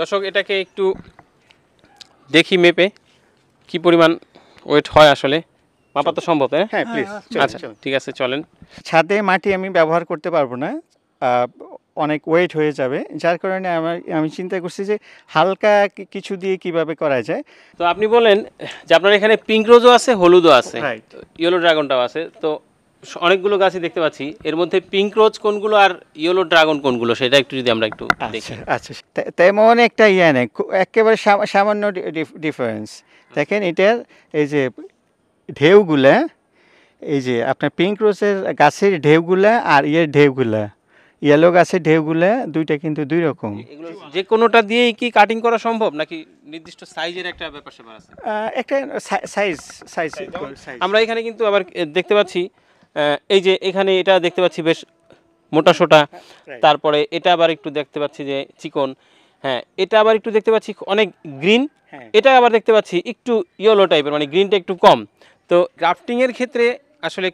দর্শক এটাকে একটু দেখি মেপে কি পরিমাণ ওয়েট হয় আসলে মাপা তো সম্ভব হ্যাঁ প্লিজ হ্যাঁ, আচ্ছা ঠিক আছে চলেন ছাদে মাটি আমি ব্যবহার করতে পারবো না অনেক ওয়েট হয়ে যাবে যার কারণে আমার আমি চিন্তা করছি যে হালকা কিছু দিয়ে কিভাবে করা যায় তো আপনি বলেন যে আপনার এখানে পিঙ্ক রোজও আছে হলুদও আছে ইয়েলো ড্রাগনটাও আছে তো অনেকগুলো গাছই দেখতে পাচ্ছি এর মধ্যে পিঙ্ক রোজ কোনগুলো আর ইয়েলো ড্রাগন কোনগুলো সেটা একটু যদি আমরা একটু আচ্ছা, আচ্ছা তেমন একটা ইয়ে নেই একেবারে সামান্য ডিফারেন্স দেখেন এটার এই যে ঢেউগুলা এই যে আপনার পিঙ্ক রোজের গাছের ঢেউগুলা আর ইয়ের ঢেউগুলা ইয়েলো গাছের ঢেউগুলা দুইটা কিন্তু দুই রকম যে কোনোটা দিয়েই কি কাটিং করা সম্ভব নাকি নির্দিষ্ট সাইজের একটা ব্যাপার স্যাপার আছে একটা সাইজ সাইজ আমরা এখানে কিন্তু আবার দেখতে পাচ্ছি এই যে এখানে এটা দেখতে পাচ্ছি বেশ মোটা সোটা হ্যাঁ, তারপরে এটা আবার একটু দেখতে পাচ্ছি যে চিকন হ্যাঁ এটা আবার একটু দেখতে পাচ্ছি অনেক গ্রিন হ্যাঁ। এটা আবার দেখতে পাচ্ছি একটু ইয়েলো টাইপের মানে গ্রিনটা একটু কম তো গ্রাফটিংয়ের ক্ষেত্রে আসলে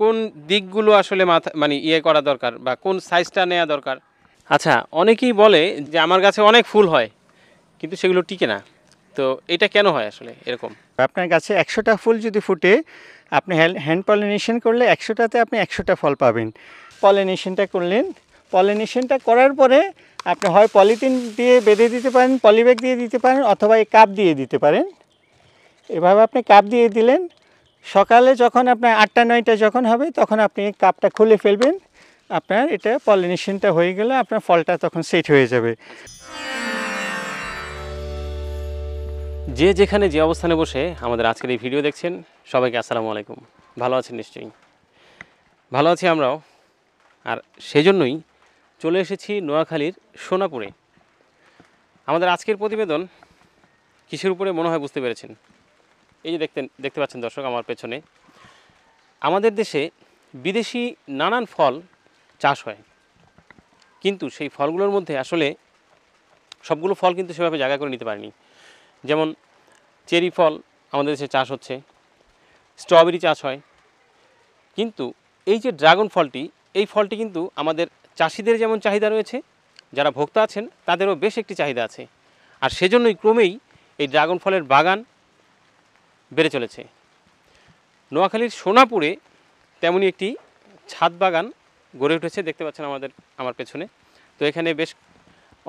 কোন দিকগুলো আসলে মাথা মানে ইয়ে করা দরকার বা কোন সাইজটা নেওয়া দরকার আচ্ছা অনেকেই বলে যে আমার গাছে অনেক ফুল হয় কিন্তু সেগুলো টিকে না তো এটা কেন হয় আসলে এরকম আপনার কাছে একশোটা ফুল যদি ফুটে আপনি হ্যান্ড পলিনেশন করলে একশোটাতে আপনি একশোটা ফল পাবেন পলিনেশনটা করলেন পলিনেশনটা করার পরে আপনি হয় পলিথিন দিয়ে বেঁধে দিতে পারেন পলিব্যাগ দিয়ে দিতে পারেন অথবা এই কাপ দিয়ে দিতে পারেন এভাবে আপনি কাপ দিয়ে দিলেন সকালে যখন আপনার আটটা নয়টা যখন হবে তখন আপনি কাপটা খুলে ফেলবেন আপনার এটা পলিনেশনটা হয়ে গেলে আপনার ফলটা তখন সেট হয়ে যাবে যে যেখানে যে অবস্থানে বসে আমাদের আজকের এই ভিডিও দেখছেন সবাইকে আসসালামু আলাইকুম ভালো আছেন নিশ্চয়ই ভালো আছি আমরাও আর সেজন্যই চলে এসেছি নোয়াখালীর সোনাপুরে আমাদের আজকের প্রতিবেদন কিসের উপরে মনে হয় বুঝতে পেরেছেন এই যে দেখতেন দেখতে পাচ্ছেন দর্শক আমার পেছনে আমাদের দেশে বিদেশি নানান ফল চাষ হয় কিন্তু সেই ফলগুলোর মধ্যে আসলে সবগুলো ফল কিন্তু সেভাবে জায়গা করে নিতে পারেনি যেমন চেরি ফল আমাদের দেশে চাষ হচ্ছে স্ট্রবেরি চাষ হয় কিন্তু এই যে ড্রাগন ফলটি এই ফলটি কিন্তু আমাদের চাষিদের যেমন চাহিদা রয়েছে যারা ভোক্তা আছেন তাদেরও বেশ একটি চাহিদা আছে আর সেজন্যই ক্রমেই এই ড্রাগন ফলের বাগান বেড়ে চলেছে নোয়াখালীর সোনাপুরে তেমনই একটি ছাদ বাগান গড়ে উঠেছে দেখতে পাচ্ছেন আমাদের আমার পেছনে তো এখানে বেশ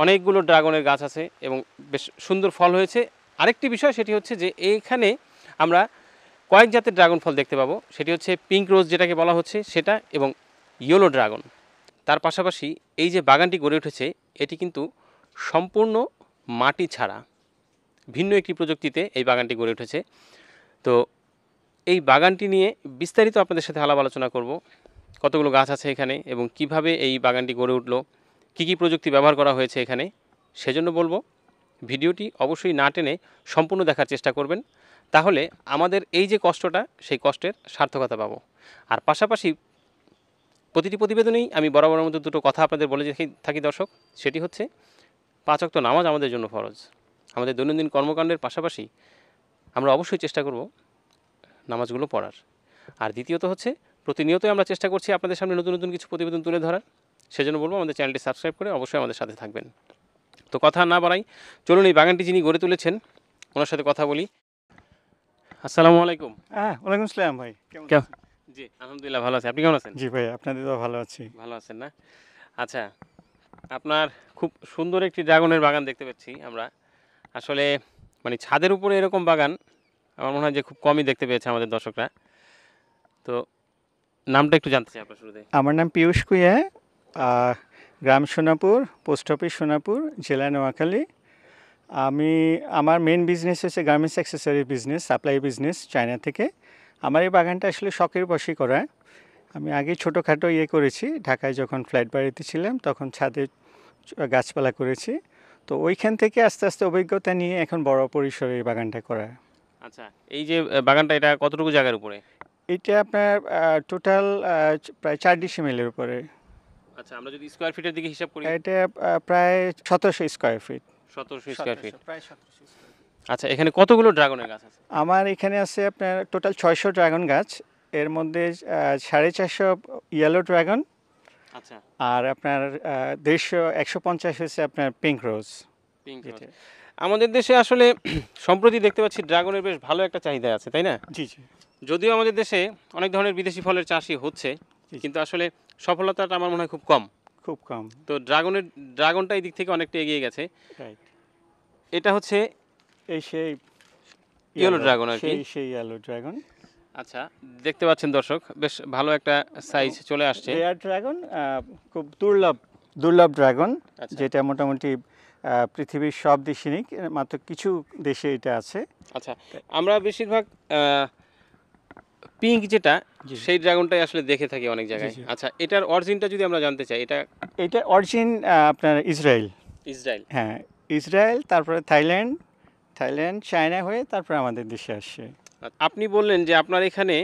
অনেকগুলো ড্রাগনের গাছ আছে এবং বেশ সুন্দর ফল হয়েছে আরেকটি বিষয় সেটি হচ্ছে যে এইখানে আমরা কয়েক জাতের ড্রাগন ফল দেখতে পাবো সেটি হচ্ছে পিঙ্ক রোজ যেটাকে বলা হচ্ছে সেটা এবং ইয়েলো ড্রাগন তার পাশাপাশি এই যে বাগানটি গড়ে উঠেছে এটি কিন্তু সম্পূর্ণ মাটি ছাড়া ভিন্ন একটি প্রযুক্তিতে এই বাগানটি গড়ে উঠেছে তো এই বাগানটি নিয়ে বিস্তারিত আপনাদের সাথে আলাপ আলোচনা করব কতগুলো গাছ আছে এখানে এবং কিভাবে এই বাগানটি গড়ে উঠলো কী কী প্রযুক্তি ব্যবহার করা হয়েছে এখানে সেজন্য বলবো ভিডিওটি অবশ্যই না টেনে সম্পূর্ণ দেখার চেষ্টা করবেন তাহলে আমাদের এই যে কষ্টটা সেই কষ্টের সার্থকতা পাবো আর পাশাপাশি প্রতিটি প্রতিবেদনেই আমি বরাবরের মধ্যে দুটো কথা আপনাদের বলে থাকি দর্শক সেটি হচ্ছে পাঁচ অক্ত নামাজ আমাদের জন্য ফরজ আমাদের দৈনন্দিন কর্মকাণ্ডের পাশাপাশি আমরা অবশ্যই চেষ্টা করব নামাজগুলো পড়ার আর দ্বিতীয়ত হচ্ছে প্রতিনিয়তই আমরা চেষ্টা করছি আপনাদের সামনে নতুন নতুন কিছু প্রতিবেদন তুলে ধরার সেজন্য বলবো আমাদের চ্যানেলটি সাবস্ক্রাইব করে অবশ্যই আমাদের সাথে থাকবেন তো কথা না বাড়াই চলুন এই বাগানটি যিনি গড়ে তুলেছেন ওনার সাথে কথা বলি আসসালামু আলাইকুম হ্যাঁ ওয়ালাইকুম আসসালাম ভাই কেমন জি আলহামদুলিল্লাহ ভালো আছি আপনি কেমন আছেন জি ভাই আপনাদের তো ভালো আছি ভালো আছেন না আচ্ছা আপনার খুব সুন্দর একটি ড্রাগনের বাগান দেখতে পাচ্ছি আমরা আসলে মানে ছাদের উপরে এরকম বাগান আমার মনে হয় যে খুব কমই দেখতে পেয়েছে আমাদের দর্শকরা তো নামটা একটু জানতে চাই আপনার শুরুতে আমার নাম পীয়ূষ কুইয়া গ্রাম সোনাপুর পোস্ট অফিস সোনাপুর জেলা নোয়াখালী আমি আমার মেন বিজনেস হচ্ছে garments accessory business supply business China থেকে আমার এই বাগানটা আসলে শখের বসে করা আমি আগে ছোটোখাটো ইয়ে করেছি ঢাকায় যখন ফ্ল্যাট বাড়িতে ছিলাম তখন ছাদে গাছপালা করেছি তো ওইখান থেকে আস্তে আস্তে অভিজ্ঞতা নিয়ে এখন বড় পরিসরে এই বাগানটা করা আচ্ছা এই যে বাগানটা এটা কতটুকু জায়গার উপরে এটা আপনার টোটাল প্রায় চার ডিসিমেলের উপরে আচ্ছা আমরা যদি স্কয়ার ফিটের দিকে হিসাব করি এটা প্রায় সতেরোশো স্কয়ার ফিট সতেরোশো স্কয়ার ফিট প্রায় সতেরোশো আচ্ছা এখানে কতগুলো ড্রাগনের গাছ আছে আমার এখানে আছে আপনার টোটাল ছয়শো ড্রাগন গাছ এর মধ্যে সাড়ে চারশো ইয়েলো ড্রাগন আচ্ছা আর আপনার দেড়শো একশো পঞ্চাশ হয়েছে আপনার পিঙ্ক রোজ পিঙ্ক আমাদের দেশে আসলে সম্প্রতি দেখতে পাচ্ছি ড্রাগনের বেশ ভালো একটা চাহিদা আছে তাই না জি জি যদিও আমাদের দেশে অনেক ধরনের বিদেশি ফলের চাষই হচ্ছে কিন্তু আসলে সফলতাটা আমার মনে হয় খুব কম খুব কম তো ড্রাগনের ড্রাগনটা এই দিক থেকে অনেকটা এগিয়ে গেছে এটা হচ্ছে এই সেই ইয়েলো ড্রাগন আর কি সেই ইয়েলো ড্রাগন আচ্ছা দেখতে পাচ্ছেন দর্শক বেশ ভালো একটা সাইজ চলে আসছে এয়ার ড্রাগন খুব দুর্লভ দুর্লভ ড্রাগন আচ্ছা। যেটা মোটামুটি পৃথিবীর সব দেশে নেই মাত্র কিছু দেশে এটা আছে আচ্ছা আমরা বেশিরভাগ পিঙ্ক যেটা সেই ড্রাগনটাই আসলে দেখে থাকি অনেক জায়গায় আচ্ছা এটার অরিজিনটা যদি আমরা জানতে চাই এটা এটা অরিজিন আপনার ইসরায়েল ইসরায়েল হ্যাঁ ইসরায়েল তারপরে থাইল্যান্ড থাইল্যান্ড চায়না হয়ে তারপরে আমাদের দেশে আসছে আচ্ছা, আপনি বললেন যে আপনার এখানে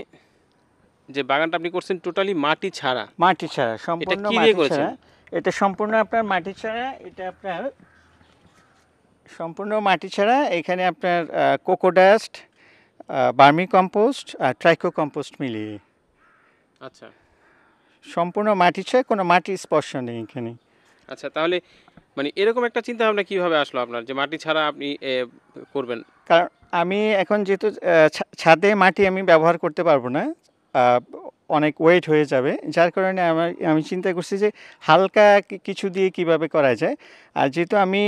যে বাগানটা আপনি করছেন টোটালি মাটি ছাড়া মাটি ছাড়া সম্পূর্ণ মাটি ছাড়া এটা সম্পূর্ণ আপনার মাটি ছাড়া এটা আপনার সম্পূর্ণ মাটি ছাড়া এখানে আপনার কোকোডাস্ট বার্মি কম্পোস্ট আর ট্রাইকো কম্পোস্ট মিলিয়ে আচ্ছা সম্পূর্ণ মাটি ছয় কোনো মাটি স্পর্শ নেই এখানে আচ্ছা তাহলে মানে এরকম একটা চিন্তা ভাবনা কীভাবে আসলো আপনার যে মাটি ছাড়া আপনি করবেন কারণ আমি এখন যেহেতু ছাদে মাটি আমি ব্যবহার করতে পারবো না অনেক ওয়েট হয়ে যাবে যার কারণে আমার আমি চিন্তা করছি যে হালকা কিছু দিয়ে কিভাবে করা যায় আর যেহেতু আমি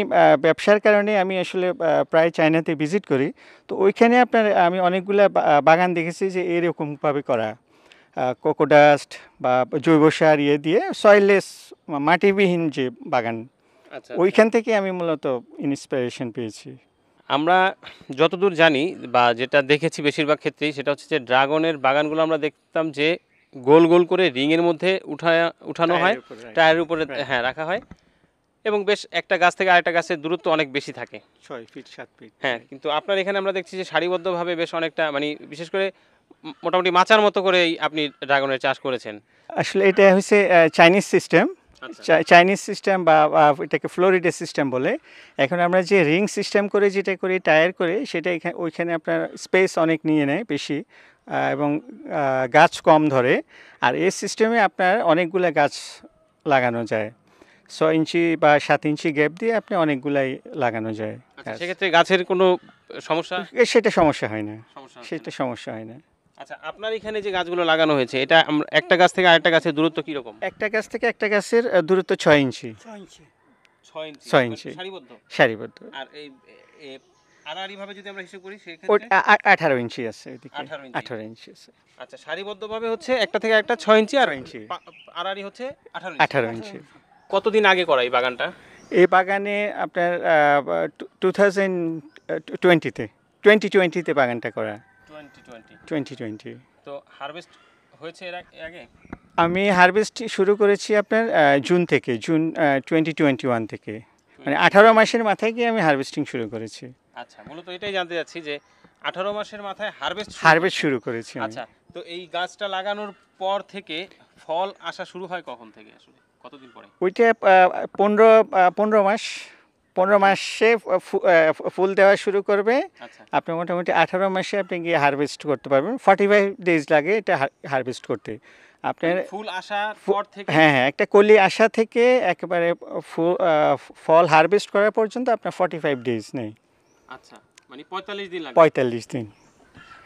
ব্যবসার কারণে আমি আসলে প্রায় চায়নাতে ভিজিট করি তো ওইখানে আপনার আমি অনেকগুলো বাগান দেখেছি যে এরকমভাবে করা কোকোডাস্ট বা জৈব সার ইয়ে দিয়ে সয়েললেস মাটিবিহীন যে বাগান আচ্ছা, আচ্ছা। ওইখান থেকে আমি মূলত ইন্সপিরেশন পেয়েছি আমরা যতদূর জানি বা যেটা দেখেছি বেশিরভাগ ক্ষেত্রেই সেটা হচ্ছে যে ড্রাগনের বাগানগুলো আমরা দেখতাম যে গোল গোল করে রিংয়ের মধ্যে উঠায় উঠানো হয় হ্যাঁ। টায়ারের উপরে হ্যাঁ।, হ্যাঁ রাখা হয় এবং বেশ একটা গাছ থেকে আরেকটা গাছের দূরত্ব অনেক বেশি থাকে ছয় ফিট সাত ফিট হ্যাঁ কিন্তু আপনার এখানে আমরা দেখছি যে সারিবদ্ধভাবে বেশ অনেকটা মানে বিশেষ করে মোটামুটি মাচার মতো করে আপনি ড্রাগনের চাষ করেছেন আসলে এটা হচ্ছে চাইনিজ সিস্টেম চাইনিজ সিস্টেম বা এটাকে ফ্লোরিডে সিস্টেম বলে এখন আমরা যে রিং সিস্টেম করে যেটা করি টায়ার করে সেটা এখানে ওইখানে আপনার স্পেস অনেক নিয়ে নেয় বেশি এবং গাছ কম ধরে আর এই সিস্টেমে আপনার অনেকগুলো গাছ লাগানো যায় ছ ইঞ্চি বা সাত ইঞ্চি গ্যাপ দিয়ে আপনি অনেকগুলাই লাগানো যায় আচ্ছা, সেক্ষেত্রে গাছের কোনো সমস্যা সেটা সমস্যা হয় না সেটা সমস্যা হয় না আচ্ছা আপনার এখানে যে গাছগুলো লাগানো হয়েছে এটা একটা গাছ থেকে আরেকটা গাছের দূরত্ব কীরকম একটা গাছ থেকে একটা গাছের দূরত্ব ছয় ইঞ্চি ছয় ইঞ্চি ছয় ইঞ্চি মানে সারিবদ্ধ সারিবদ্ধ আর এই আঠারো ইঞ্চি আছে আঠারো ইঞ্চি আচ্ছা সারিবদ্ধভাবে হচ্ছে একটা থেকে একটা ইঞ্চি আর ইঞ্চি হচ্ছে আঠারো কতদিন আগে করা এই বাগানটা এই বাগানে আপনার টু থাউজেন্ড টোয়েন্টিতে টোয়েন্টি টোয়েন্টিতে বাগানটা করা টোয়েন্টি টোয়েন্টি টোয়েন্টি টোয়েন্টি তো হারভেস্ট আমি হারভেস্ট শুরু করেছি আপনার জুন থেকে জুন টোয়েন্টি টোয়েন্টি ওয়ান থেকে মানে আঠারো মাসের মাথায় গিয়ে আমি হারভেস্টিং শুরু করেছি আচ্ছা মূলত এটাই জানতে যাচ্ছি যে আঠারো মাসের মাথায় হারভেস্ট হারভেস্ট শুরু করেছি আচ্ছা তো এই গাছটা লাগানোর পর থেকে ফল আসা শুরু হয় কখন থেকে আসলে কতদিন পরে ওইটা পনেরো পনেরো মাস পনেরো আচ্ছা। মাসে ফুল দেওয়া শুরু করবে আচ্ছা। আপনি মোটামুটি আঠারো মাসে আপনি গিয়ে হারভেস্ট করতে পারবেন ফর্টি ফাইভ ডেজ লাগে এটা হারভেস্ট করতে আপনার মানে ফুল আসার পর থেকে হ্যাঁ হ্যাঁ একটা কলি আসা থেকে একেবারে ফল হারভেস্ট করা পর্যন্ত আপনার ফর্টি ফাইভ ডেজ নেই আচ্ছা মানে দিন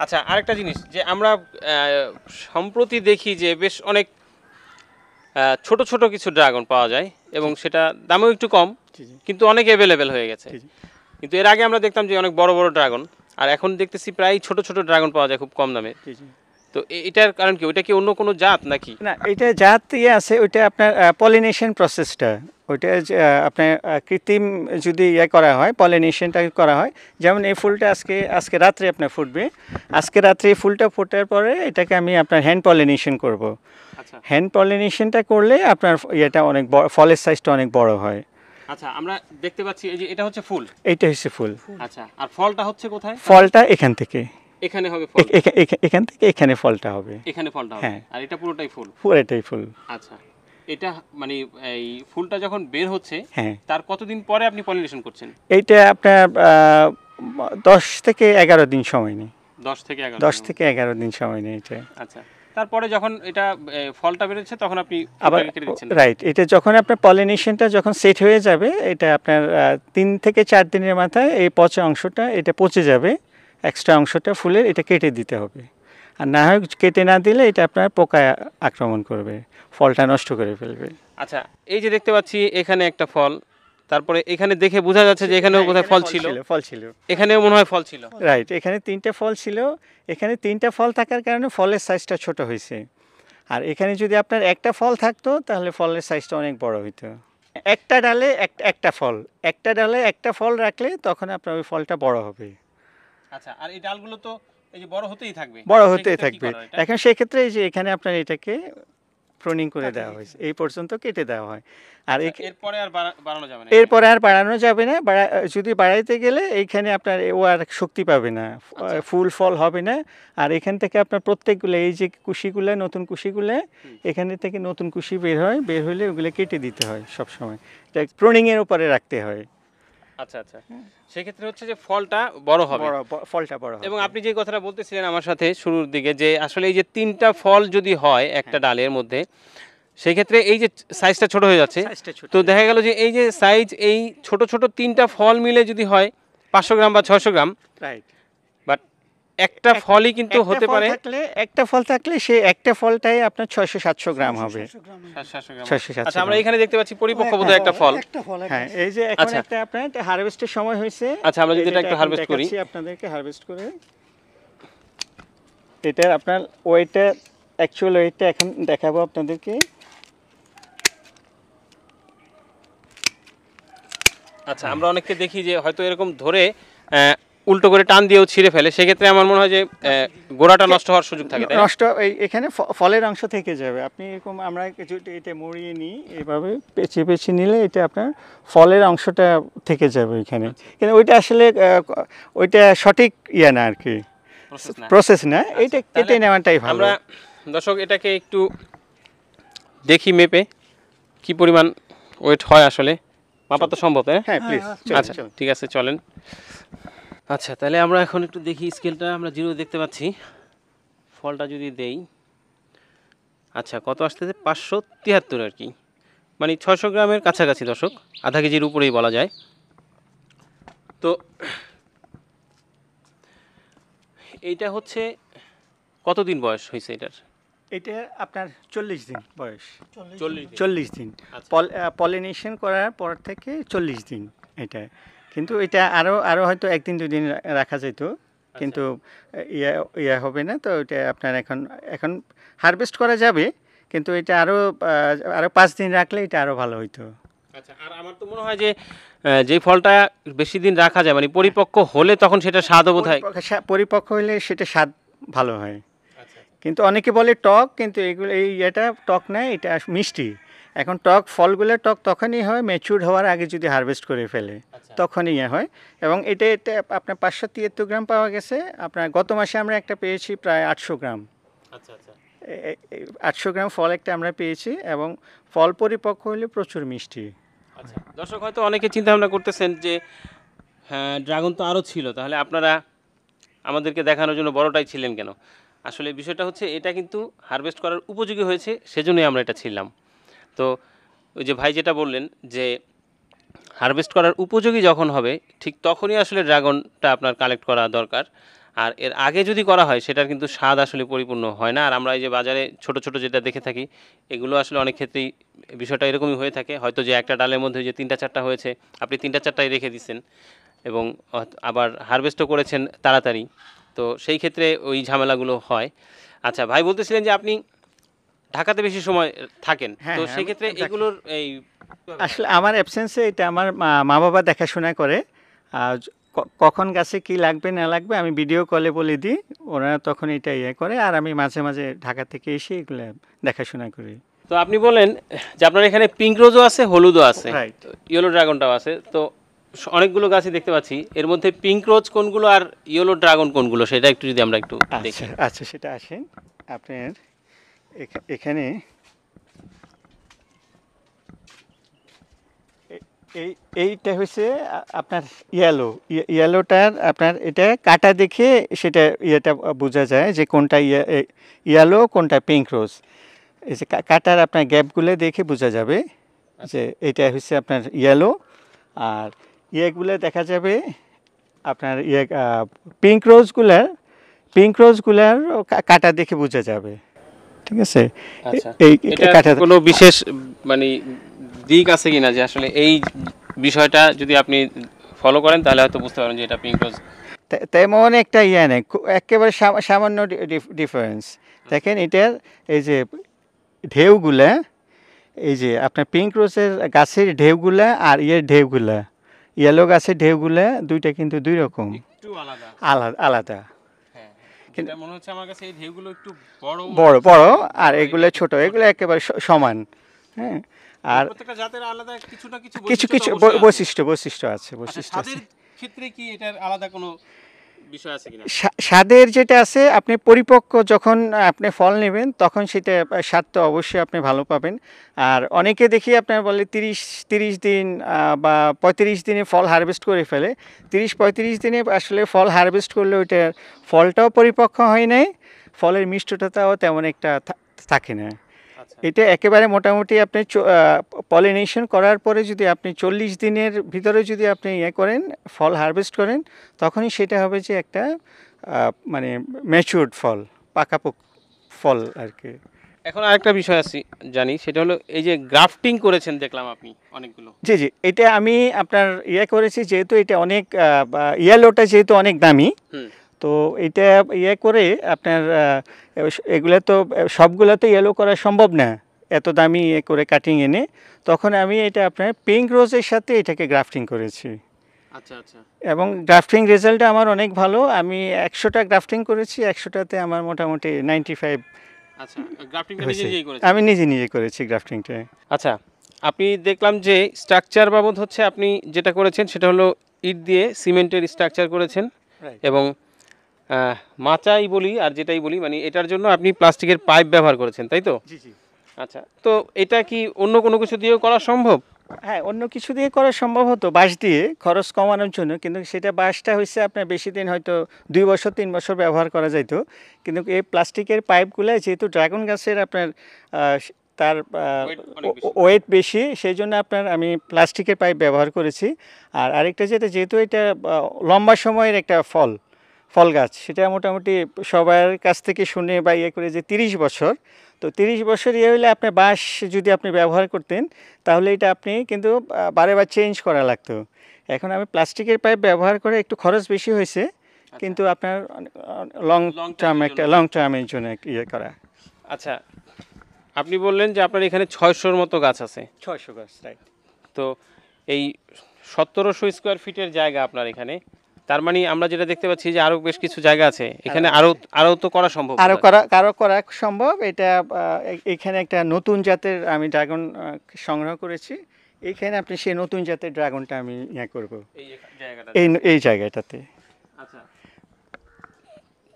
আচ্ছা আরেকটা জিনিস যে আমরা সম্প্রতি দেখি যে বেশ অনেক ছোট ছোট কিছু ড্রাগন পাওয়া যায় এবং সেটা দামও একটু কম কিন্তু অনেক অ্যাভেলেবেল হয়ে গেছে কিন্তু এর আগে আমরা দেখতাম যে অনেক বড় বড় ড্রাগন আর এখন দেখতেছি প্রায় ছোট ছোট ড্রাগন পাওয়া যায় খুব কম দামে তো এটার কারণ কি ওইটা কি অন্য কোনো জাত নাকি না এটা জাত ইয়ে আছে ওইটা আপনার পলিনেশন প্রসেসটা ওইটা আপনার কৃত্রিম যদি ইয়ে করা হয় পলিনেশনটা করা হয় যেমন এই ফুলটা আজকে আজকে রাত্রে আপনার ফুটবে আজকে রাত্রে ফুলটা ফোটার পরে এটাকে আমি আপনার হ্যান্ড পলিনেশন করব হ্যান্ড আচ্ছা। পলিনেশনটা করলে আপনার ইয়েটা অনেক বড় ফলের সাইজটা অনেক বড় হয় আচ্ছা আমরা দেখতে পাচ্ছি এই যে এটা হচ্ছে ফুল এটা হচ্ছে ফুল আচ্ছা আর ফলটা হচ্ছে কোথায় ফলটা এখান থেকে এখানে হবে ফল এখান থেকে এখানে ফলটা হবে এখানে ফলটা হবে হ্যাঁ। আর এটা পুরোটাই ফুল পুরোটাই ফুল আচ্ছা এটা মানে এই ফুলটা যখন বের হচ্ছে হ্যাঁ তার কতদিন পরে আপনি পলিনেশন করছেন এইটা আপনার দশ থেকে এগারো দিন সময় নেই দশ থেকে এগারো দশ থেকে এগারো দিন সময় নেই এটা আচ্ছা তারপরে যখন এটা ফলটা বেরোচ্ছে তখন আপনি আবার রাইট এটা যখন আপনার পলিনেশনটা যখন সেট হয়ে যাবে এটা আপনার তিন থেকে চার দিনের মাথায় এই পচে অংশটা এটা পচে যাবে এক্সট্রা অংশটা ফুলের এটা কেটে দিতে হবে আর না হয় কেটে না দিলে এটা আপনার পোকা আক্রমণ করবে ফলটা নষ্ট করে ফেলবে আচ্ছা এই যে দেখতে পাচ্ছি এখানে একটা ফল তারপরে এখানে দেখে বোঝা যাচ্ছে যে এখানেও কোথায় ফল ছিল ফল ছিল এখানেও মনে হয় ফল ছিল রাইট এখানে তিনটে ফল ছিল এখানে তিনটা ফল থাকার কারণে ফলের সাইজটা ছোট হয়েছে আর এখানে যদি আপনার একটা ফল থাকতো তাহলে ফলের সাইজটা অনেক বড় হইতো একটা ডালে একটা ফল একটা ডালে একটা ফল রাখলে তখন আপনার ওই ফলটা বড় হবে আচ্ছা আর এই ডালগুলো তো এই যে বড় হতেই থাকবে বড় হতেই থাকবে এখন সেই ক্ষেত্রে এই যে এখানে আপনার এটাকে প্রুনিং করে দেওয়া হয়েছে এই পর্যন্ত কেটে দেওয়া হয় আর আচ্ছা, এরপরে আর বাড়ানো যাবে না এরপরে আর বাড়ানো যাবে না যদি বাড়াইতে গেলে এইখানে আপনার ও আর শক্তি পাবে না আচ্ছা। ফুল ফল হবে না আর এখান থেকে আপনার প্রত্যেকগুলো এই যে কুশিগুলো নতুন কুশিগুলো এখানে থেকে নতুন কুশি বের হয় বের হলে ওগুলো কেটে দিতে হয় সবসময় সময় এটা প্রুনিংয়ের উপরে রাখতে হয় আচ্ছা আচ্ছা সেক্ষেত্রে হচ্ছে যে ফলটা বড় হবে ফলটা বড় এবং আপনি যে কথাটা বলতেছিলেন আমার সাথে শুরুর দিকে যে আসলে এই যে তিনটা ফল যদি হয় একটা হ্যাঁ। ডালের মধ্যে সেক্ষেত্রে এই যে সাইজটা ছোট হয়ে যাচ্ছে তো দেখা গেল যে এই যে সাইজ এই ছোট ছোট তিনটা ফল মিলে যদি হয় পাঁচশো গ্রাম বা ছশো গ্রাম রাইট একটা ফলই কিন্তু হতে পারে থাকলে একটা ফল থাকলে সে একটা ফলটাই আপনার 600 700 গ্রাম হবে 600 700 আচ্ছা, আমরা এখানে দেখতে পাচ্ছি পরিপক্ক হ্যাঁ, বোধ হ্যাঁ, একটা ফল হ্যাঁ এই যে এখন আচ্ছা। একটা হারভেস্টের সময় হয়েছে আচ্ছা আমরা যদি এটা হারভেস্ট করি আপনাদেরকে হারভেস্ট করে এটার আপনার ওয়েটটা অ্যাকচুয়াল ওয়েটটা এখন দেখাবো আপনাদেরকে আচ্ছা আমরা অনেককে দেখি যে হয়তো এরকম ধরে উল্টো করে টান দিয়েও ছিঁড়ে ফেলে সেক্ষেত্রে আমার মনে হয় যে গোড়াটা নষ্ট হওয়ার সুযোগ থাকে নষ্ট এখানে ফলের অংশ থেকে যাবে আপনি এরকম আমরা কিছু এটা মরিয়ে নিই এভাবে পেঁচিয়ে পেছিয়ে নিলে এটা আপনার ফলের অংশটা থেকে যাবে এখানে আচ্ছা। কিন্তু ওইটা আসলে ওইটা সঠিক ইয়ে না আর কি প্রসেস না আচ্ছা, এইটা কেটে নেওয়াটাই ভালো আমরা দর্শক এটাকে একটু দেখি মেপে কি পরিমাণ ওয়েট হয় আসলে মাপা তো সম্ভব হ্যাঁ প্লিজ হ্যাঁ, আচ্ছা ঠিক আছে চলেন আচ্ছা তাহলে আমরা এখন একটু দেখি স্কেলটা আমরা জিরো দেখতে পাচ্ছি ফলটা যদি দেই আচ্ছা কত আসতেছে পাঁচশো তিয়াত্তর আর কি মানে ছশো গ্রামের কাছাকাছি দর্শক আধা কেজির উপরেই বলা যায় তো এইটা হচ্ছে কতদিন বয়স হয়েছে এটার এটা আপনার চল্লিশ দিন বয়স চল্লিশ চল্লিশ দিন আচ্ছা। পলিনেশন করার পর থেকে চল্লিশ দিন এটা কিন্তু এটা আরও আরও হয়তো একদিন দুদিন রাখা যেত আচ্ছা। কিন্তু ইয়া ইয়া হবে না তো এটা আপনার এখন এখন হারভেস্ট করা যাবে কিন্তু এটা আরও আরও পাঁচ দিন রাখলে এটা আরও ভালো হইতো আচ্ছা আর আমার তো মনে হয় যে যে ফলটা বেশি দিন রাখা যায় মানে পরিপক্ক হলে তখন সেটা স্বাদ বোধ হয় পরিপক্ক হলে সেটা স্বাদ ভালো হয় আচ্ছা। কিন্তু অনেকে বলে টক কিন্তু এগুলো এই এটা টক নয় এটা মিষ্টি এখন টক ফলগুলো টক তখনই হয় ম্যাচিউর হওয়ার আগে যদি হারভেস্ট করে ফেলে আচ্ছা। তখনই ইয়ে হয় এবং এটা এটা আপনার পাঁচশো তিয়াত্তর গ্রাম পাওয়া গেছে আপনার গত মাসে আমরা একটা পেয়েছি প্রায় আটশো গ্রাম আচ্ছা, আচ্ছা। আটশো গ্রাম ফল একটা আমরা পেয়েছি এবং ফল পরিপক্ক হলে প্রচুর মিষ্টি আচ্ছা দর্শক হয়তো অনেকে চিন্তা ভাবনা করতেছেন যে হ্যাঁ ড্রাগন তো আরও ছিল তাহলে আপনারা আমাদেরকে দেখানোর জন্য বড়টাই ছিলেন কেন আসলে বিষয়টা হচ্ছে এটা কিন্তু হারভেস্ট করার উপযোগী হয়েছে সেজন্যই আমরা এটা ছিলাম তো ওই যে ভাই যেটা বললেন যে হারভেস্ট করার উপযোগী যখন হবে ঠিক তখনই আসলে ড্রাগনটা আপনার কালেক্ট করা দরকার আর এর আগে যদি করা হয় সেটার কিন্তু স্বাদ আসলে পরিপূর্ণ হয় না আর আমরা এই যে বাজারে ছোট ছোট যেটা দেখে থাকি এগুলো আসলে অনেক ক্ষেত্রেই বিষয়টা এরকমই হয়ে থাকে হয়তো যে একটা ডালের মধ্যে যে তিনটা চারটা হয়েছে আপনি তিনটা চারটাই রেখে দিচ্ছেন এবং আবার হারভেস্টও করেছেন তাড়াতাড়ি তো সেই ক্ষেত্রে ওই ঝামেলাগুলো হয় আচ্ছা ভাই বলতেছিলেন যে আপনি ঢাকাতে বেশি সময় থাকেন হ্যাঁ, তো হ্যাঁ, সেক্ষেত্রে এগুলোর এই আসলে আমার অ্যাবসেন্সে এটা আমার মা বাবা দেখাশোনা করে কখন গাছে কি লাগবে না লাগবে আমি ভিডিও কলে বলে দিই ওরা তখন এটা ইয়ে করে আর আমি মাঝে মাঝে ঢাকা থেকে এসে এগুলো দেখাশোনা করি তো আপনি বলেন যে আপনার এখানে পিঙ্ক রোজও আছে হলুদও আছে ইয়েলো ড্রাগনটাও আছে তো অনেকগুলো গাছই দেখতে পাচ্ছি এর মধ্যে পিঙ্ক রোজ কোনগুলো আর ইয়েলো ড্রাগন কোনগুলো সেটা একটু যদি আমরা একটু আচ্ছা, আচ্ছা সেটা আসেন আপনার এখানে এই এইটা হচ্ছে আপনার ইয়েলো ইয়েলোটার আপনার এটা কাটা দেখে সেটা ইয়েটা বোঝা যায় যে কোনটা ইয়েলো কোনটা পিঙ্ক রোজ এই যে কাটার আপনার গ্যাপগুলো দেখে বোঝা যাবে যে এটা হচ্ছে আপনার ইয়েলো আর ইয়েগুলো দেখা যাবে আপনার ইয়ে পিঙ্ক রোজগুলার পিঙ্ক রোজগুলার কাটা দেখে বোঝা যাবে ঠিক আছে আচ্ছা। এই কোনো বিশেষ মানে দিক আছে কিনা যে আসলে এই বিষয়টা যদি আপনি ফলো করেন তাহলে হয়তো বুঝতে পারেন যে এটা পিঙ্ক রোজ তেমন একটা ইয়ে নেই একেবারে সামান্য ডিফারেন্স দেখেন এটার এই যে ঢেউগুলা এই যে আপনার পিঙ্ক রোজের গাছের ঢেউগুলা আর ইয়ের ঢেউগুলা ইয়েলো গাছের ঢেউগুলা দুইটা কিন্তু দুই রকম আলাদা আলাদা কিন্তু মনে হচ্ছে আমার কাছে এই ঢেউগুলো একটু বড় বড় বড় আর এগুলো ছোট এগুলো একেবারে সমান হ্যাঁ মানে আর প্রত্যেকটা জাতের আলাদা কিছু না কিছু কিছু কিছু বৈশিষ্ট্য বৈশিষ্ট্য আছে আচ্ছা, বৈশিষ্ট্য আছে ক্ষেত্রে কি এটার আলাদা কোনো স্বাদের যেটা আছে আপনি পরিপক্ক যখন আপনি ফল নেবেন তখন সেটা স্বাদ তো অবশ্যই আপনি ভালো পাবেন আর অনেকে দেখি আপনার বলে তিরিশ তিরিশ দিন বা পঁয়ত্রিশ দিনে ফল হারভেস্ট করে ফেলে তিরিশ পঁয়ত্রিশ দিনে আসলে ফল হারভেস্ট করলে ওইটার ফলটাও পরিপক্ক হয় নাই ফলের মিষ্টতাও তেমন একটা থাকে না আচ্ছা। এটা একেবারে মোটামুটি আপনি পলিনেশন করার পরে যদি আপনি চল্লিশ দিনের ভিতরে যদি আপনি ইয়ে করেন ফল হারভেস্ট করেন তখনই সেটা হবে যে একটা মানে ম্যাচিউর্ড ফল পাকাপোক ফল আর কি এখন আরেকটা বিষয় আছি জানি সেটা হলো এই যে গ্রাফটিং করেছেন দেখলাম আপনি অনেকগুলো জি জি এটা আমি আপনার ইয়ে করেছি যেহেতু এটা অনেক ইয়েলোটা যেহেতু অনেক দামি তো এটা ইয়ে করে আপনার এগুলো তো সবগুলোতে ইয়েলো করা সম্ভব না এত দামি ইয়ে করে কাটিং এনে তখন আমি এটা আপনার পিঙ্ক রোজের সাথে এটাকে গ্রাফটিং করেছি আচ্ছা আচ্ছা এবং গ্রাফটিং রেজাল্ট আমার অনেক ভালো আমি একশোটা গ্রাফটিং করেছি একশোটাতে আমার মোটামুটি নাইনটি ফাইভ আচ্ছা আমি নিজে নিজে করেছি গ্রাফটিংটা আচ্ছা আপনি দেখলাম যে স্ট্রাকচার বাবদ হচ্ছে আপনি যেটা করেছেন সেটা হলো ইট দিয়ে সিমেন্টের স্ট্রাকচার করেছেন এবং মাচাই বলি আর যেটাই বলি মানে এটার জন্য আপনি প্লাস্টিকের পাইপ ব্যবহার করেছেন তাই তো আচ্ছা তো এটা কি অন্য কোনো কিছু দিয়েও করা সম্ভব হ্যাঁ অন্য কিছু দিয়ে করা সম্ভব হতো বাঁশ দিয়ে খরচ কমানোর জন্য কিন্তু সেটা বাঁশটা হয়েছে আপনার বেশি দিন হয়তো দুই বছর তিন বছর ব্যবহার করা যেত কিন্তু এই প্লাস্টিকের পাইপগুলো যেহেতু ড্রাগন গাছের আপনার তার ওয়েট বেশি সেই জন্য আপনার আমি প্লাস্টিকের পাইপ ব্যবহার করেছি আর আরেকটা যেটা যেহেতু এটা লম্বা সময়ের একটা ফল ফল গাছ সেটা মোটামুটি সবার কাছ থেকে শুনে বা ইয়ে করে যে তিরিশ বছর তো তিরিশ বছর ইয়ে হলে আপনি বাঁশ যদি আপনি ব্যবহার করতেন তাহলে এটা আপনি কিন্তু বারে বার চেঞ্জ করা লাগতো এখন আমি প্লাস্টিকের পাইপ ব্যবহার করে একটু খরচ বেশি হয়েছে আচ্ছা। কিন্তু আপনার লং টার্ম একটা লং টার্মের জন্য ইয়ে করা আচ্ছা আপনি বললেন যে আপনার এখানে ছয়শোর মতো গাছ আছে ছয়শো গাছ রাইট তো এই সতেরোশো স্কোয়ার ফিটের জায়গা আপনার এখানে তার মানে আমরা যেটা দেখতে পাচ্ছি যে আরো বেশ কিছু জায়গা আছে এখানে আরো আরো তো করা সম্ভব আরো করা আরো করা সম্ভব এটা এখানে একটা নতুন জাতের আমি ড্রাগন সংগ্রহ করেছি এখানে আপনি সেই নতুন জাতের ড্রাগনটা আমি ইয়ে করব এই এই জায়গাটাতে আচ্ছা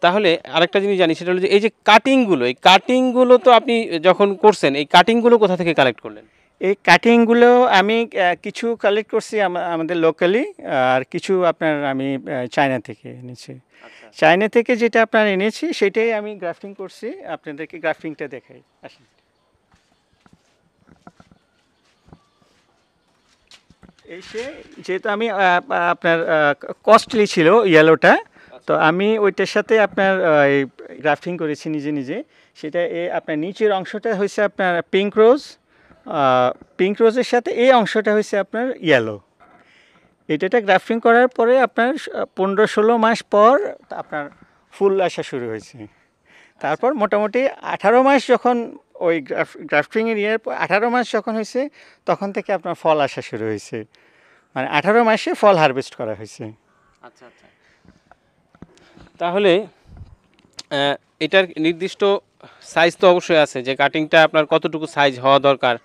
তাহলে আরেকটা জিনিস জানি সেটা হলো যে এই যে কাটিংগুলো এই কাটিংগুলো তো আপনি যখন করছেন এই কাটিংগুলো কোথা থেকে কালেক্ট করলেন এই কাটিংগুলো আমি কিছু কালেক্ট করছি আমাদের লোকালি আর কিছু আপনার আমি চায়না থেকে এনেছি চায়না আচ্ছা। থেকে যেটা আপনার এনেছি সেটাই আমি গ্রাফটিং করছি আপনাদেরকে গ্রাফটিংটা দেখাই আসেন এসে যেহেতু আমি আপনার কস্টলি ছিল ইয়েলোটা তো আচ্ছা। আমি ওইটার সাথে আপনার গ্রাফটিং করেছি নিজে নিজে সেটা এ আপনার নিচের অংশটা হয়েছে আপনার পিঙ্ক রোজ পিঙ্ক রোজের সাথে এই অংশটা হয়েছে আপনার ইয়েলো এটা গ্রাফটিং করার পরে আপনার পনেরো ষোলো মাস পর আপনার ফুল আসা শুরু হয়েছে তারপর মোটামুটি আঠারো মাস যখন ওই গ্রাফ গ্রাফটিংয়ের ইয়ার পর আঠারো মাস যখন হয়েছে তখন থেকে আপনার ফল আসা শুরু হয়েছে মানে আঠারো মাসে ফল হারভেস্ট করা হয়েছে আচ্ছা আচ্ছা তাহলে এটার নির্দিষ্ট সাইজ তো অবশ্যই আছে যে কাটিংটা আপনার কতটুকু সাইজ হওয়া দরকার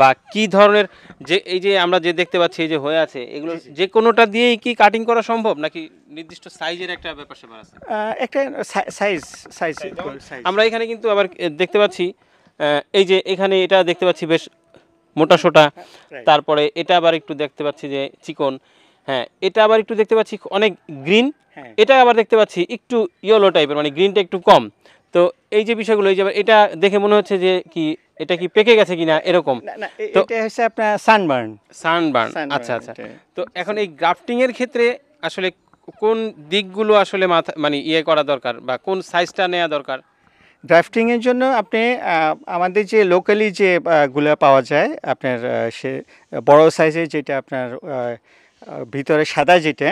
বা কি ধরনের যে এই যে আমরা যে দেখতে পাচ্ছি এই যে হয়ে আছে এগুলো যে কোনোটা দিয়েই কি কাটিং করা সম্ভব নাকি নির্দিষ্ট সাইজের একটা ব্যাপার স্যাপার আছে একটা সাইজ সাইজ আমরা এখানে কিন্তু আবার দেখতে পাচ্ছি এই যে এখানে এটা দেখতে পাচ্ছি বেশ মোটা সোটা হ্যাঁ, তারপরে এটা আবার একটু দেখতে পাচ্ছি যে চিকন হ্যাঁ এটা আবার একটু দেখতে পাচ্ছি অনেক গ্রিন হ্যাঁ। এটা আবার দেখতে পাচ্ছি একটু ইয়েলো টাইপের মানে গ্রিনটা একটু কম তো এই যে বিষয়গুলো এই যে এটা দেখে মনে হচ্ছে যে কি এটা কি পেকে গেছে কিনা এরকম তো এটা হচ্ছে আপনার সানবার্ন সানবার্ন আচ্ছা আচ্ছা তো এখন এই গ্রাফটিং এর ক্ষেত্রে আসলে কোন দিকগুলো আসলে মাথা মানে ইয়ে করা দরকার বা কোন সাইজটা নেওয়া দরকার ড্রাফটিংয়ের জন্য আপনি আমাদের যে লোকালি যে গুলা পাওয়া যায় আপনার সে বড় সাইজের যেটা আপনার ভিতরে সাদা যেটা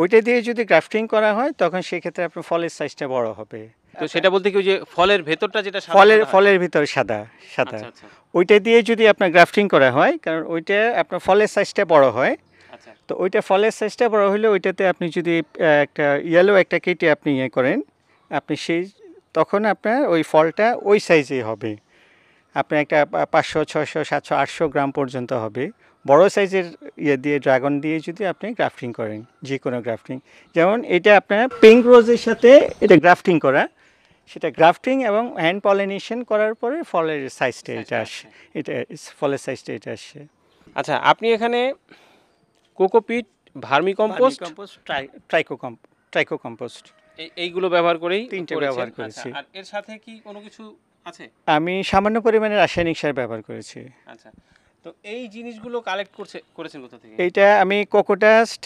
ওইটা দিয়ে যদি গ্রাফটিং করা হয় তখন সেক্ষেত্রে আপনার ফলের সাইজটা বড় হবে তো সেটা বলতে কি যে ফলের ভেতরটা যেটা ফলের ফলের ভিতরে সাদা সাদা আচ্ছা, আচ্ছা। ওইটা দিয়ে যদি আপনার গ্রাফটিং করা হয় কারণ ওইটা আপনার ফলের সাইজটা বড় হয় আচ্ছা। তো ওইটা ফলের সাইজটা বড় হলে ওইটাতে আপনি যদি একটা ইয়েলো একটা কেটে আপনি ইয়ে করেন আপনি সেই তখন আপনার ওই ফলটা ওই সাইজেই হবে আপনি একটা পাঁচশো ছশো সাতশো আটশো গ্রাম পর্যন্ত হবে বড় সাইজের ইয়ে দিয়ে ড্রাগন দিয়ে যদি আপনি গ্রাফটিং করেন যে কোনো গ্রাফটিং যেমন এটা আপনার পিঙ্ক রোজের সাথে এটা গ্রাফটিং করা সেটা গ্রাফটিং এবং হ্যান্ড পলিনেশন করার পরে ফলের সাইজটা এটা আসে এটা ফলের সাইজটা এটা আসে আচ্ছা আপনি এখানে cocopeat vermicompost tricho trichocompost এইগুলো ব্যবহার করেই তিনটে ব্যবহার আচ্ছা, করেছি আর এর সাথে কি কোনো কিছু আছে আমি সামান্য পরিমাণে রাসায়নিক সার ব্যবহার করেছি আচ্ছা তো এই জিনিসগুলো কালেক্ট করছে করেছেন কোথা থেকে এইটা আমি কোকোটাস্ট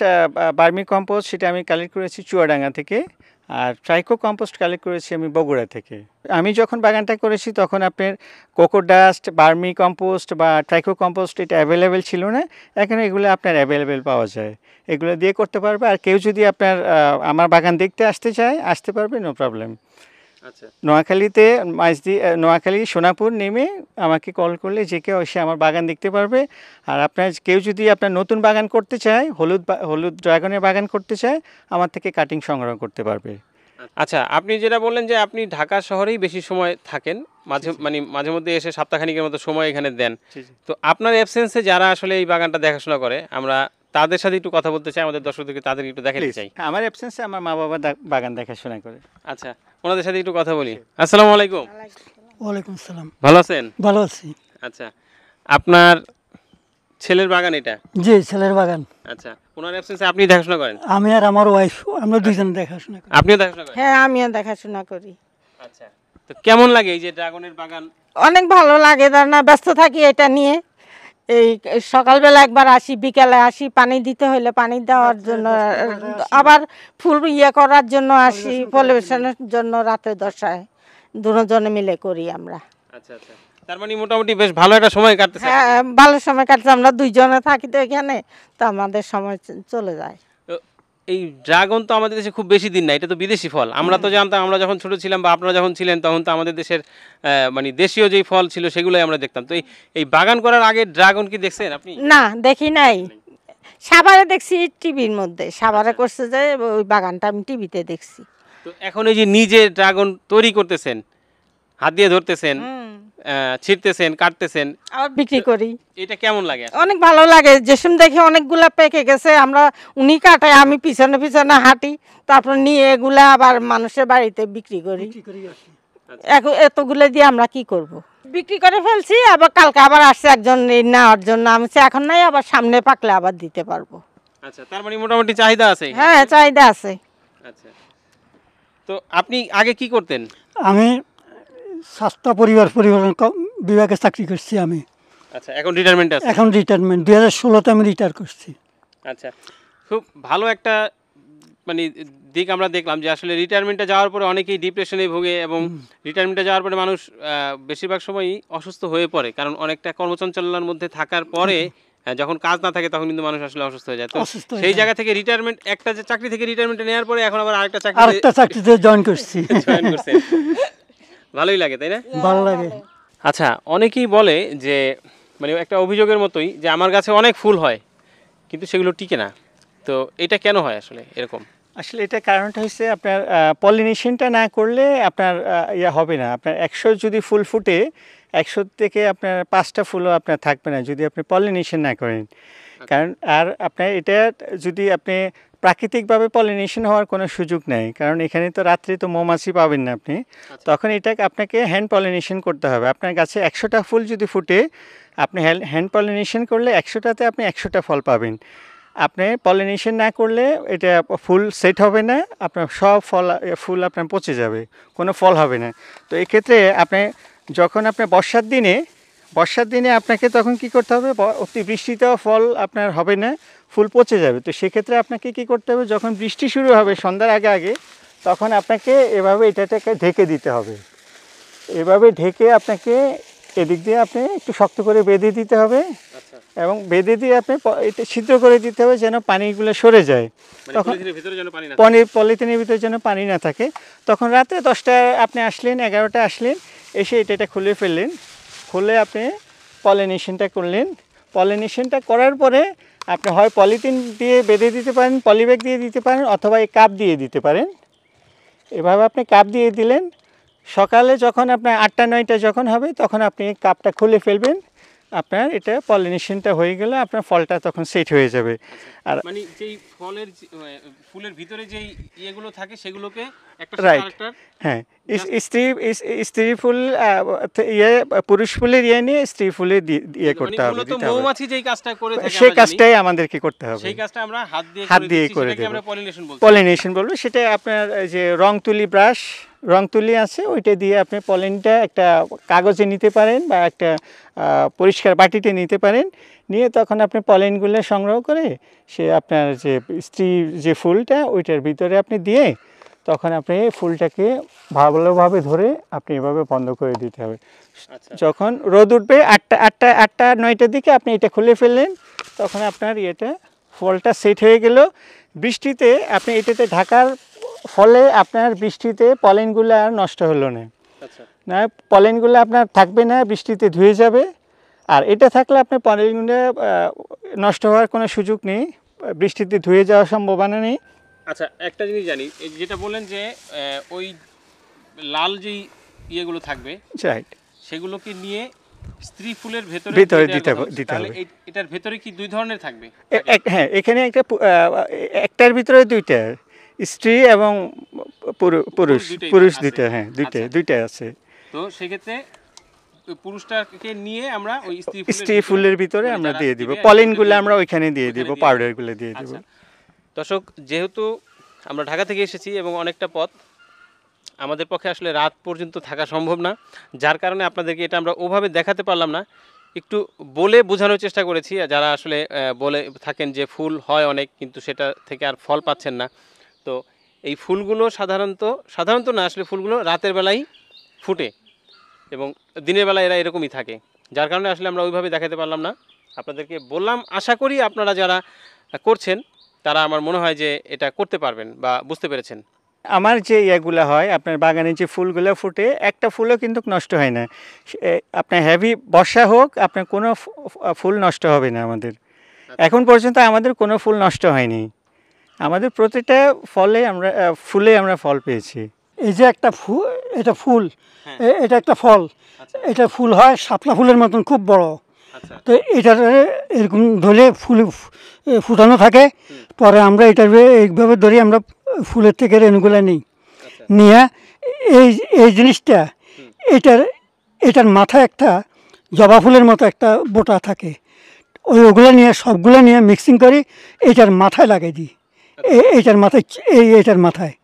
বার্মি কম্পোস্ট সেটা আমি কালেক্ট করেছি চুয়াডাঙ্গা থেকে আর ট্রাইকো কম্পোস্ট কালেক্ট করেছি আমি বগুড়া থেকে আমি যখন বাগানটা করেছি তখন আপনার কোকো ডাস্ট বার্মি কম্পোস্ট বা ট্রাইকো কম্পোস্ট এটা অ্যাভেলেবেল ছিল না এখন এগুলো আপনার অ্যাভেলেবেল পাওয়া যায় এগুলো দিয়ে করতে পারবে আর কেউ যদি আপনার আমার বাগান দেখতে আসতে চায় আসতে পারবে নো প্রবলেম আচ্ছা। নোয়াখালীতে দিয়ে নোয়াখালী সোনাপুর নেমে আমাকে কল করলে যে কেউ এসে আমার বাগান দেখতে পারবে আর আপনার কেউ যদি আপনার নতুন বাগান করতে চায় হলুদ হলুদ ড্রাগনের বাগান করতে চায় আমার থেকে কাটিং সংগ্রহ করতে পারবে আচ্ছা আপনি যেটা বললেন যে আপনি ঢাকা শহরেই বেশি সময় থাকেন মাঝে মানে মাঝে মধ্যে এসে সপ্তাহখানিকের মতো সময় এখানে দেন তো আপনার অ্যাবসেন্সে যারা আসলে এই বাগানটা দেখাশোনা করে আমরা তাদের সাথে একটু কথা বলতে চাই আমাদের দর্শকদেরকে তাদের একটু দেখাতে চাই আমার অ্যাবসেন্সে আমার মা বাবা বাগান দেখাশোনা করে আচ্ছা ওনাদের সাথে একটু কথা বলি আসসালামু আলাইকুম ওয়ালাইকুম আসসালাম ভালো আছেন ভালো আছি আচ্ছা আপনার ছেলের বাগান এটা জি ছেলের বাগান আচ্ছা ওনার অ্যাবসেন্সে আপনি দেখাশোনা করেন আমি আর আমার ওয়াইফ আমরা দুইজন দেখাশোনা করি আপনিও দেখাশোনা করেন হ্যাঁ আমিও দেখাশোনা করি আচ্ছা তো কেমন লাগে এই যে ড্রাগনের বাগান অনেক ভালো লাগে না ব্যস্ত থাকি এটা নিয়ে এই সকালবেলা একবার আসি বিকালে আসি পানি দিতে হলে পানি দেওয়ার আচ্ছা, জন্য আবার ফুল ইয়ে করার জন্য আসি পলিউশনের জন্য রাতে দশায় দুজনে মিলে করি আমরা আচ্ছা, আচ্ছা। মানে মোটামুটি বেশ ভালো একটা সময় হ্যাঁ ভালো সময় কাটছে আমরা দুইজনে থাকি তো এখানে তো আমাদের সময় চলে যায় এই ড্রাগন তো আমাদের দেশে খুব বেশি দিন না এটা তো বিদেশি ফল আমরা তো জানতাম আমরা যখন ছোটো ছিলাম বা আপনারা যখন ছিলেন তখন তো আমাদের দেশের মানে দেশীয় যেই ফল ছিল সেগুলোই আমরা দেখতাম তো এই বাগান করার আগে ড্রাগন কি দেখছেন আপনি না দেখি নাই সাভারে দেখছি টিভির মধ্যে সাভারে আচ্ছা। করছে যে ওই বাগানটা আমি টিভিতে দেখছি তো এখন এই যে নিজে ড্রাগন তৈরি করতেছেন হাত দিয়ে ধরতেছেন ছিঁড়তেছেন কাটতেছেন আবার বিক্রি করি এটা কেমন লাগে অনেক ভালো লাগে যেসম দেখি অনেকগুলা পেকে গেছে আমরা উনি কাটায় আমি পিছনে পিছনে হাঁটি তারপর নিয়ে এগুলা আবার মানুষের বাড়িতে বিক্রি করি এতগুলো দিয়ে আমরা কি করব। বিক্রি করে ফেলছি আবার কালকে আবার আসছে একজন নেওয়ার জন্য আমি এখন নাই আবার সামনে পাকলে আবার দিতে পারবো আচ্ছা তার মানে মোটামুটি চাহিদা আছে হ্যাঁ চাহিদা আছে আচ্ছা তো আপনি আগে কি করতেন আমি স্বাস্থ্য পরিবার পরিবহন বিভাগে চাকরি করছি আমি আচ্ছা এখন রিটায়ারমেন্ট আছে এখন রিটায়ারমেন্ট দুই হাজার ষোলোতে আমি রিটায়ার করছি আচ্ছা খুব ভালো একটা মানে দিক আমরা দেখলাম যে আসলে রিটায়ারমেন্টে যাওয়ার পরে অনেকেই ডিপ্রেশনে ভোগে এবং রিটায়ারমেন্টে যাওয়ার পরে মানুষ বেশিরভাগ সময়ই অসুস্থ হয়ে পড়ে কারণ অনেকটা কর্মচঞ্চলনার মধ্যে থাকার পরে যখন কাজ না থাকে তখন কিন্তু মানুষ আসলে অসুস্থ হয়ে যায় তো সেই জায়গা থেকে রিটায়ারমেন্ট একটা যে চাকরি থেকে রিটায়ারমেন্ট নেওয়ার পরে এখন আবার আরেকটা চাকরি আরেকটা চাকরিতে জয়েন করছি জয়েন করছি ভালোই লাগে তাই না ভালো লাগে আচ্ছা অনেকেই বলে যে মানে একটা অভিযোগের মতোই যে আমার গাছে অনেক ফুল হয় কিন্তু সেগুলো টিকে না তো এটা কেন হয় আসলে এরকম আসলে এটা কারণটা হচ্ছে আপনার পলিনেশনটা না করলে আপনার ইয়া হবে না আপনার একশো যদি ফুল ফুটে একশো থেকে আপনার পাঁচটা ফুলও আপনার থাকবে না যদি আপনি পলিনেশন না করেন কারণ আর আপনার এটা যদি আপনি প্রাকৃতিকভাবে পলিনেশন হওয়ার কোনো সুযোগ নেই কারণ এখানে তো রাত্রে তো মৌমাছি পাবেন না আপনি আচ্ছা। তখন এটা আপনাকে হ্যান্ড পলিনেশন করতে হবে আপনার গাছে একশোটা ফুল যদি ফুটে আপনি হ্যান্ড পলিনেশন করলে একশোটাতে আপনি একশোটা ফল পাবেন আপনি পলিনেশন না করলে এটা ফুল সেট হবে না আপনার সব ফল ফুল আপনার পচে যাবে কোনো ফল হবে না তো এক্ষেত্রে আপনি যখন আপনি বর্ষার দিনে বর্ষার দিনে আপনাকে তখন কি করতে হবে অতি বৃষ্টিতেও ফল আপনার হবে না ফুল পচে যাবে তো সেক্ষেত্রে আপনাকে কি করতে হবে যখন বৃষ্টি শুরু হবে সন্ধ্যার আগে আগে তখন আপনাকে এভাবে এটাটাকে ঢেকে দিতে হবে এভাবে ঢেকে আপনাকে এদিক দিয়ে আপনি একটু শক্ত করে বেঁধে দিতে হবে আচ্ছা। এবং বেঁধে দিয়ে আপনি এটা ছিদ্র করে দিতে হবে যেন পানিগুলো সরে যায় মানে তখন পনির পলিথিনের ভিতরে যেন পানি না থাকে তখন রাতে দশটায় আপনি আসলেন এগারোটায় আসলেন এসে এটা খুলে ফেললেন খুলে আপনি পলিনেশনটা করলেন পলিনেশনটা করার পরে আপনি হয় পলিথিন দিয়ে বেঁধে দিতে পারেন পলিব্যাগ দিয়ে দিতে পারেন অথবা এই কাপ দিয়ে দিতে পারেন এভাবে আপনি কাপ দিয়ে দিলেন সকালে যখন আপনার আটটা নয়টা যখন হবে তখন আপনি কাপটা খুলে ফেলবেন আপনার এটা পলিনেশনটা হয়ে গেলে আপনার ফলটা তখন সেট হয়ে যাবে আর মানে যেই ফলের ফুলের ভিতরে যেই ইয়েগুলো থাকে সেগুলোকে হ্যাঁ স্ত্রী স্ত্রী ফুল ইয়ে পুরুষ ফুলের ইয়ে নিয়ে স্ত্রী ফুলে ইয়ে মানে করতে হবে মৌমাছি যেই কাজটা সেই কাজটাই আমাদেরকে করতে হবে হাত দিয়ে করে দেব আমরা পলিনেশন বলবো পলিনেশন সেটা আপনার যে রং তুলি ব্রাশ রং তুলি আছে ওইটা দিয়ে আপনি পলিনটা একটা কাগজে নিতে পারেন বা একটা পরিষ্কার বাটিতে নিতে পারেন নিয়ে তখন আপনি পলিনগুলো সংগ্রহ করে সে আপনার যে স্ত্রী যে ফুলটা ওইটার ভিতরে আপনি দিয়ে তখন আপনি ফুলটাকে ভালোভাবে ধরে আপনি এভাবে বন্ধ করে দিতে হবে আচ্ছা। যখন রোদ উঠবে আটটা আটটা আটটা নয়টার দিকে আপনি এটা খুলে ফেললেন তখন আপনার ইয়েটা ফলটা সেট হয়ে গেল বৃষ্টিতে আপনি এটাতে ঢাকার ফলে আপনার বৃষ্টিতে পলেনগুলো আর নষ্ট হলো না আচ্ছা। না পলেনগুলো আপনার থাকবে না বৃষ্টিতে ধুয়ে যাবে আর এটা থাকলে আপনি পনেরগুনে নষ্ট হওয়ার কোনো সুযোগ নেই বৃষ্টিতে ধুয়ে যাওয়ার সম্ভাবনা নেই আচ্ছা একটা জিনিস জানি যেটা বললেন যে ওই লাল যেই ইয়েগুলো থাকবে রাইট সেগুলোকে নিয়ে স্ত্রী ফুলের ভেতরে ভিতরে দিতে দিতে হবে এটার ভেতরে কি দুই ধরনের থাকবে হ্যাঁ এখানে একটা একটার ভিতরে দুইটা স্ত্রী এবং পুরুষ পুরুষ দুইটা হ্যাঁ দুইটা আচ্ছা। দুইটা আছে তো সেক্ষেত্রে পুরুষটাকে নিয়ে আমরা ওই স্ত্রী ফুলের ভিতরে মানে আমরা দিয়ে দিব পলিনগুলো আমরা ওইখানে দিয়ে দিব পাউডারগুলো দিয়ে আচ্ছা। দিব দর্শক যেহেতু আমরা ঢাকা থেকে এসেছি এবং অনেকটা পথ আমাদের পক্ষে আসলে রাত পর্যন্ত থাকা সম্ভব না যার কারণে আপনাদেরকে এটা আমরা ওভাবে দেখাতে পারলাম না একটু বলে বোঝানোর চেষ্টা করেছি যারা আসলে বলে থাকেন যে ফুল হয় অনেক কিন্তু সেটা থেকে আর ফল পাচ্ছেন না তো এই ফুলগুলো সাধারণত সাধারণত না আসলে ফুলগুলো রাতের বেলায় ফুটে এবং দিনের বেলা এরা এরকমই থাকে যার কারণে আসলে আমরা ওইভাবে দেখাতে পারলাম না আপনাদেরকে বললাম আশা করি আপনারা যারা করছেন তারা আমার মনে হয় যে এটা করতে পারবেন বা বুঝতে পেরেছেন আমার যে ইয়েগুলো হয় আপনার বাগানে যে ফুলগুলো ফুটে একটা ফুলও কিন্তু নষ্ট হয় না আপনার হ্যাভি বর্ষা হোক আপনার কোনো ফুল নষ্ট হবে না আমাদের আচ্ছা। এখন পর্যন্ত আমাদের কোনো ফুল নষ্ট হয়নি আমাদের প্রতিটা ফলে আমরা ফুলে আমরা ফল পেয়েছি এই যে একটা ফু এটা ফুল হ্যাঁ। এটা একটা ফল আচ্ছা। এটা ফুল হয় শাপলা ফুলের মতন খুব বড় আচ্ছা। তো এটা এরকম ধরে ফুল ফুটানো থাকে পরে আমরা এটা এইভাবে ধরে আমরা ফুলের থেকে রেণুগুলো নিই আচ্ছা। নিয়ে এই এই জিনিসটা এটার এটার মাথা একটা জবা ফুলের মতো একটা বোটা থাকে ওই ওগুলো নিয়ে সবগুলো নিয়ে মিক্সিং করি এটার মাথায় লাগিয়ে দিই এইটার মাথায় এই এটার মাথায়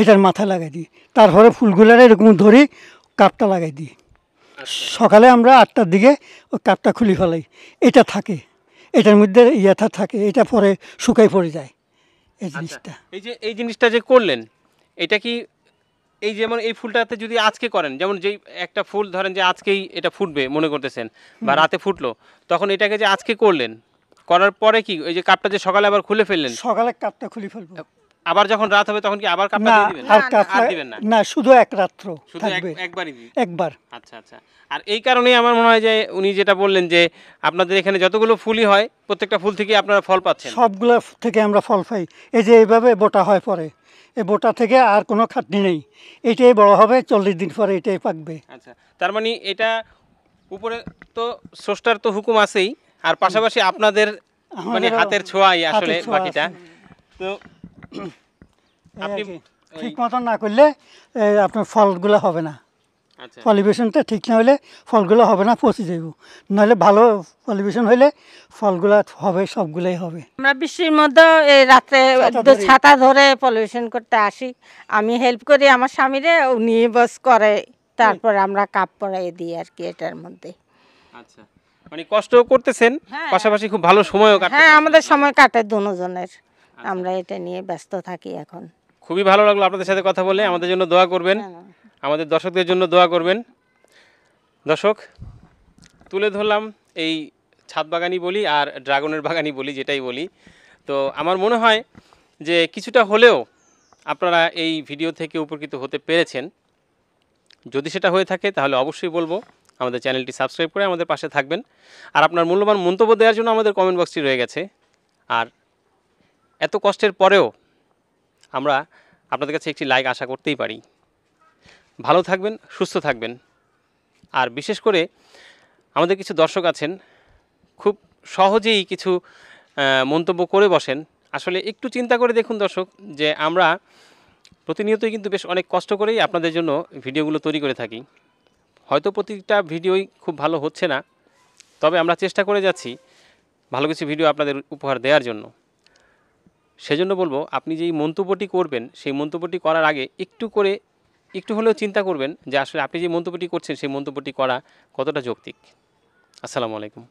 এটার মাথা লাগাই দিই তারপরে ফুলগুলার এরকম ধরি কাপটা লাগাই দিই আচ্ছা। সকালে আমরা আটটার দিকে ওই কাপটা খুলি ফেলাই এটা থাকে এটার মধ্যে ইয়াটা থাকে এটা পরে শুকাই পড়ে যায় এই আচ্ছা। জিনিসটা এই যে এই জিনিসটা যে করলেন এটা কি এই যেমন এই ফুলটাতে যদি আজকে করেন যেমন যেই একটা ফুল ধরেন যে আজকেই এটা ফুটবে মনে করতেছেন বা রাতে ফুটলো তখন এটাকে যে আজকে করলেন করার পরে কি ওই যে কাপটা যে সকালে আবার খুলে ফেললেন সকালে কাপটা খুলে ফেলবো আবার যখন রাত হবে তখন কি আবার কাপটা দিয়ে দিবেন আর কাপটা দিবেন না না শুধু এক রাত্র শুধু একবারই একবার আচ্ছা আচ্ছা আর এই কারণেই আমার মনে হয় যে উনি যেটা বললেন যে আপনাদের এখানে যতগুলো ফুলই হয় প্রত্যেকটা ফুল থেকে আপনারা ফল পাচ্ছেন সবগুলো থেকে আমরা ফল পাই এই যে এইভাবে বোটা হয় পরে এই বোটা থেকে আর কোনো খাটনি নেই এটাই বড় হবে চল্লিশ দিন পরে এটাই পাকবে আচ্ছা তার মানে এটা উপরে তো স্রষ্টার তো হুকুম আছেই আর পাশাপাশি আপনাদের মানে হাতের ছোঁয়াই আসলে বাকিটা তো ঠিক মতন না করলে আপনার ফলগুলো হবে না আচ্ছা। পলিভেশনটা ঠিক না হলে ফলগুলো হবে না পচে যাইব নাহলে ভালো পলিভেশন হলে ফলগুলো হবে সবগুলোই হবে আমরা বৃষ্টির মধ্যে এই রাতে ছাতা ধরে পলিভেশন করতে আসি আমি হেল্প করি আমার স্বামীরে উনি বস করে তারপরে আমরা কাপ পরাই দিই আর কি এটার মধ্যে আচ্ছা মানে কষ্টও করতেছেন হ্যাঁ। পাশাপাশি খুব ভালো সময়ও কাটে হ্যাঁ আমাদের সময় কাটে দুজনের আচ্ছা। আমরা এটা নিয়ে ব্যস্ত থাকি এখন খুবই ভালো লাগলো আপনাদের সাথে কথা বলে আমাদের জন্য দোয়া করবেন হ্যাঁ। আমাদের দর্শকদের জন্য দোয়া করবেন দর্শক তুলে ধরলাম এই ছাদ বাগানই বলি আর ড্রাগনের বাগানই বলি যেটাই বলি তো আমার মনে হয় যে কিছুটা হলেও আপনারা এই ভিডিও থেকে উপকৃত হতে পেরেছেন যদি সেটা হয়ে থাকে তাহলে অবশ্যই বলবো আমাদের চ্যানেলটি সাবস্ক্রাইব করে আমাদের পাশে থাকবেন আর আপনার মূল্যবান মন্তব্য দেওয়ার জন্য আমাদের কমেন্ট বক্সটি রয়ে গেছে আর এত কষ্টের পরেও আমরা আপনাদের কাছে একটি লাইক আশা করতেই পারি ভালো থাকবেন সুস্থ থাকবেন আর বিশেষ করে আমাদের কিছু দর্শক আছেন খুব সহজেই কিছু মন্তব্য করে বসেন আসলে একটু চিন্তা করে দেখুন দর্শক যে আমরা প্রতিনিয়তই কিন্তু বেশ অনেক কষ্ট করেই আপনাদের জন্য ভিডিওগুলো তৈরি করে থাকি হয়তো প্রতিটা ভিডিওই খুব ভালো হচ্ছে না তবে আমরা চেষ্টা করে যাচ্ছি ভালো কিছু ভিডিও আপনাদের উপহার দেওয়ার জন্য সেজন্য বলবো আপনি যেই মন্তব্যটি করবেন সেই মন্তব্যটি করার আগে একটু করে একটু হলেও চিন্তা করবেন যে আসলে আপনি যে মন্তব্যটি করছেন সেই মন্তব্যটি করা কতটা যৌক্তিক আসসালামু আলাইকুম